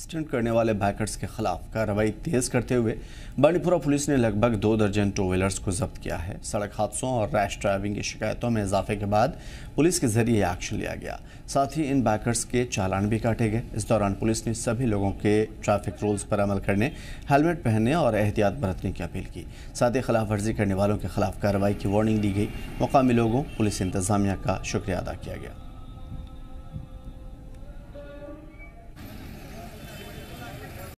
stunt करने वाले bikers के खिलाफ कार्रवाई तेज करते हुए बंडीपुरा पुलिस ने लगभग दो दर्जन टू व्हीलर्स को जब्त किया है सड़क हादसों और रैश ड्राइविंग की शिकायतों में इजाफे के बाद पुलिस के जरिए एक्शन लिया गया साथ ही इन बाइकर्स के चालान भी काटे गए इस दौरान पुलिस ने सभी लोगों के ट्रैफिक रूल्स पर अमल करने हेलमेट पहनने और एहतियात बरतने की अपील की साथ ही खिलाफ वर्जी करने वालों के खिलाफ कार्रवाई की वार्निंग दी गई मुकामी लोगों पुलिस इंतजामिया का शुक्रिया अदा किया गया